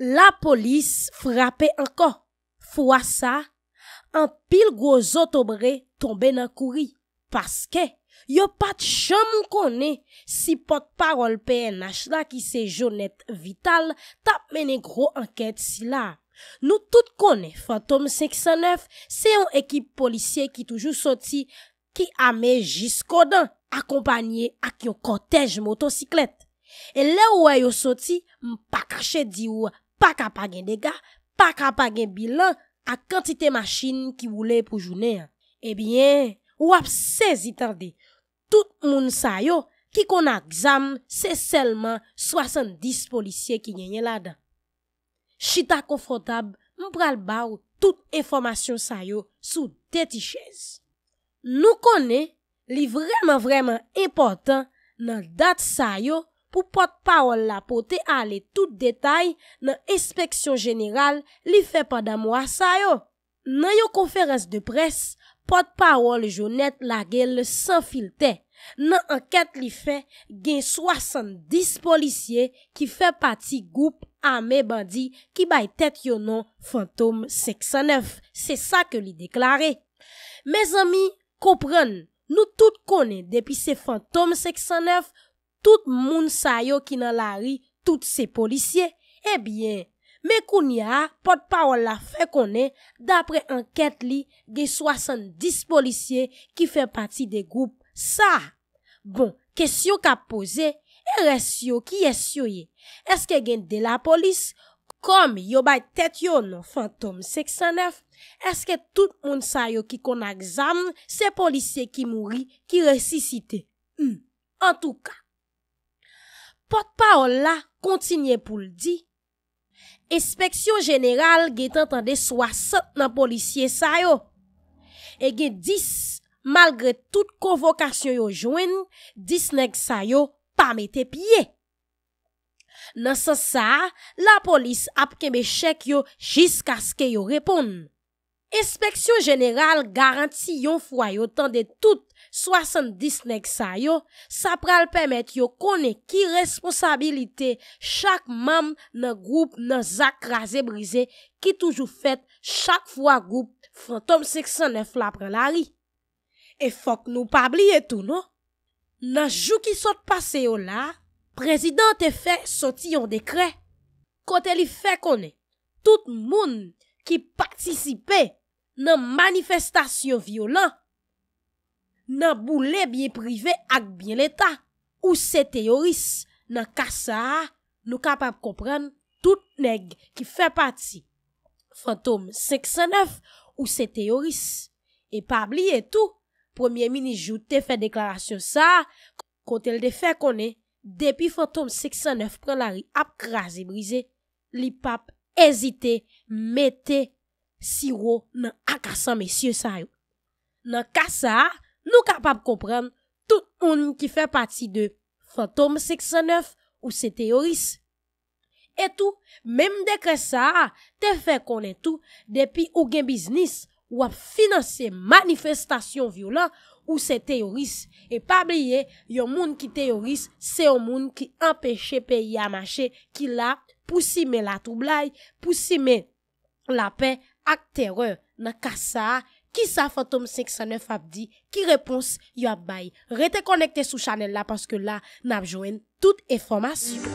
La polis frapè anko. Fwa sa, an pil gwo zotobre tombe nan kouri. Paske, yo pat chan mkone si pot parol PNH la ki se Jonette Vital tap mene gro anket si la. Nou tout kone, Fantom 509 se yon ekip polisye ki toujou soti ki ame jis koden akompanye ak yon kotej motosiklet. E pa ka pagen dega, pa ka pagen bilan ak kantite masjin ki woule pou jounen. Ebyen, eh wap 16 itarde, tout moun sayo ki kon ak zam se selman 70 polisye ki nye nye ladan. Chita konfrotab mpral bau tout enformasyon sayo sou deti chez. Nou kone li vreman vreman importan nan dat sayo pou potpawol la pote ale tout detay nan inspeksyon jeneral li fe padamwa sa yo. Nan yo konferens de pres, potpawol jounet la gel san filte. Nan anket li fe gen soasan dis polisye ki fe pati goup ame bandi ki bay tet yonon Fantom 609. Se sa ke li deklare. Me zami, kompran, nou tout konen depi se Fantom 609 kwenye. tout moun sa yo ki nan la ri tout se polisye? Ebyen, eh me koun ya, pot pa ou la fe konen, dapre anket li, gen soasan dis polisye ki fe pati de goup sa. Bon, kesyo ka pose, e resyo ki yesyo ye? Eske gen de la polis? Kom, yo bay tet yo no fantom seksanef, eske tout moun sa yo ki konak zan se polisye ki mouri, ki resisite? Hmm, en tout ka, Pot paol la kontinye pou l di, Espeksyon jeneral ge tentande swa set nan polisye sa yo, e ge dis malgre tout konvokasyon yo jwen, dis nek sa yo pa me te pye. Nansan sa, la polis apke me chek yo jisk aske yo repon. Espeksyon jeneral garanti yon fwa yo tan de tout 70 nek sa yo, sa pral pemet yo kone ki responsabilite chak mam nan group nan zak raze brize ki toujou fet chak fwa group fantom 609 la prelari. E fok nou pabli etou nou. Nan jou ki sot pase yo la, prezident te fe soti yon dekre. Kote li fe kone, tout moun ki paktisipe, nan manifestasyon violan, nan boule biye prive ak biye l'Etat, ou se teoris, nan kasa a, nou kapap kompren tout neg ki fe pati. Fantom 609 ou se teoris, e pab li etou, premier mini joute fe deklarasyon sa, kontel de fe konen, depi Fantom 609 pren la ri ap krasi brize, li pap ezite, mete, siwo nan akasan mesye sa yo. Nan kasa, nou kapap kompren tout moun ki fe pati de fantom 69 ou se teoris. Etou, menm deke sa, te fe konetou depi ou gen biznis ou ap finanse manifestasyon violan ou se teoris. E pabliye, yon moun ki teoris, se yon moun ki empeshe peyi amache ki la pousime la troublai, pousime la pey, Ak te re, nan kasa, ki sa Fantoum 509 ap di, ki repons yo ap bay. Rete konekte sou chanel la, paske la, nan ap jwen tout eformasyon.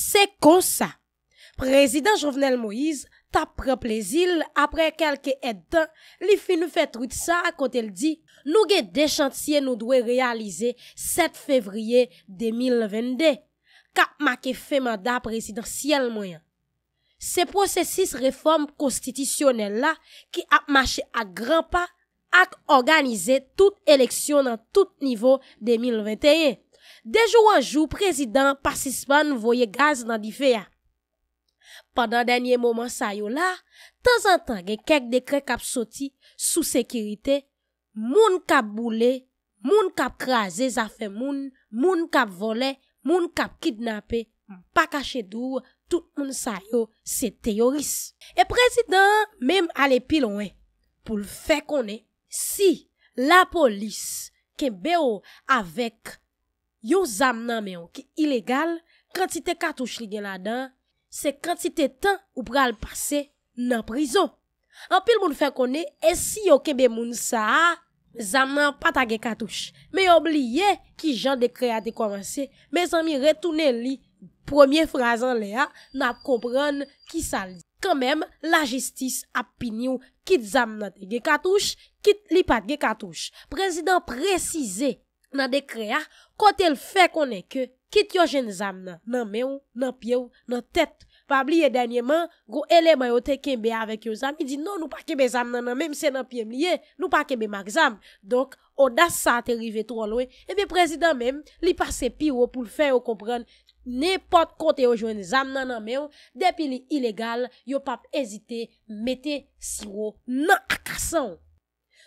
Se ko sa, prezident Jovenel Moïse, Ta pre plezil, apre kelke et dan, li fin fè trout sa kont el di, nou gen de chantier nou dwe realize 7 fevriye 2022, ka mak e fè manda presidansiyel mwen. Se prosesis reforme konstitisyonel la ki ap mache ak gran pa ak organize tout eleksyon an tout nivou 2021, dejou anjou prezidans pasisman voye gaz nan difeya. Padan denye momen sa yo la, tan san tan gen kek dekre kap soti sou sekirite, moun kap boule, moun kap kraze zafen moun, moun kap vole, moun kap kidnape, mpa kache dour, tout moun sa yo se teoris. E prezident, menm ale pilon we, pou l fe konen, si la polis ke beyo avek yo zam nan meyon ki ilegal, kwen ti te katouche li gen la dan, se kantite tan ou pral pase nan prizo. An pil moun fè konè, e si yo kebe moun sa, zan nan pata ge katouche. Me yob liye ki jan dekrea dekwansè, me zan mi retounen li, promye frazan le a, nan ap kompran ki sa ldi. Kan mèm, la jistis ap pinyou, kit zan nan dekwe katouche, kit li pat ge katouche. Prezident prezize nan dekrea, kontel fè konè ke, Kit yo jen zam nan, nan me ou, nan pie ou, nan tet. Pab liye danyeman, go eleman yo te kembe avèk yo zam. I di, non nou pa kembe zam nan nan, mèm se nan pie mliye, nou pa kembe mag zam. Donk, odas sa te rive tou aloy. Ebe eh prezident mèm, li pase pi ou pou l'fè ou kompren, nepot kote yo jen zam nan nan me ou, depi li ilegal, yo pap ezite, mette si ou nan akasan.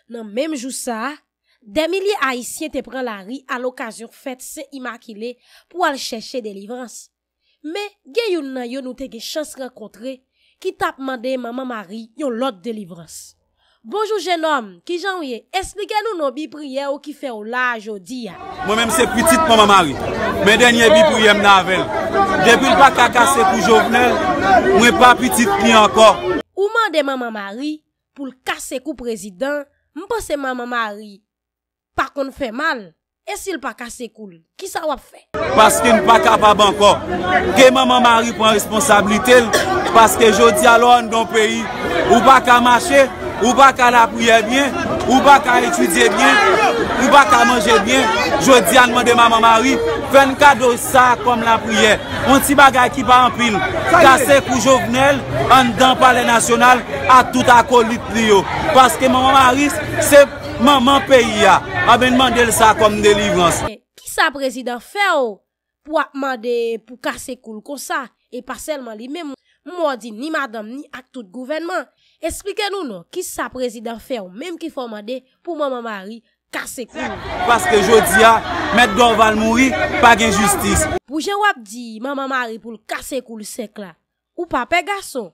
Nan mèm jou sa a, Demi li a isye te pren la ri al okazur fèt se imakile pou al chèche de livrans. Me, gen yon nan yo nou te ge chans rekontre ki tap mande mama mari yon lot de livrans. Bojou jen om, ki jan wye, espe gen nou nou bi priye ou ki fè ou la a jodi ya. Mwen mèm se pwitit pou mama mari, mwen denye bi pou yem navel. Depil pa kakase pou jovnel, mwen pa pwitit priy ankor. Ou mande mama mari pou lkase kou prezident, mwen pa se mama mari. pa kon fè mal, esil pa kase kou li, ki sa wap fè? Paske n pa kapa banko, ke maman mari pon responsabilite, paske jò di alon don peyi, ou pa ka mache, ou pa ka la pouye bien, ou pa ka etudye bien, ou pa ka manje bien, jò di anman de maman mari, fen kado sa kom la pouye, moun ti bagay ki pa anpil, kase kou jò venel, an dan pale nasyonal, a tout akou lit priyo, paske maman mari se... Maman peyi ya, abe nman del sa kom delivlans. Eh, ki sa prezident fe ou pou akman de pou kasekoul kon sa? E pa selman li memon, mwa di ni madam ni ak tout gouvenman. Esplike nou nou, ki sa prezident fe ou mem ki fwa man de pou maman mari kasekoul? Paske jodi ya, met gwa valmoui, pa gen justis. Pou jen wap di maman mari pou kasekoul sek la, ou pa pe gason?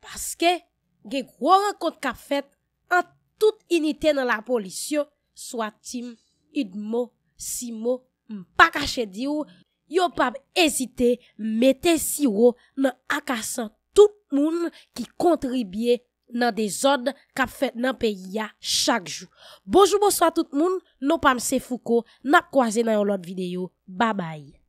Paske, ge gwo rekont kap fet an tout inite nan la polisyon, swa tim, idmo, simo, mpa kache di ou, yo pab ezite mette si ou nan akasan tout moun ki kontribye nan de zon kap fet nan pe ya chak jou. Bojoubo swa tout moun, nou pab se fuko, nap kwaze nan yon lot videyo. Babay!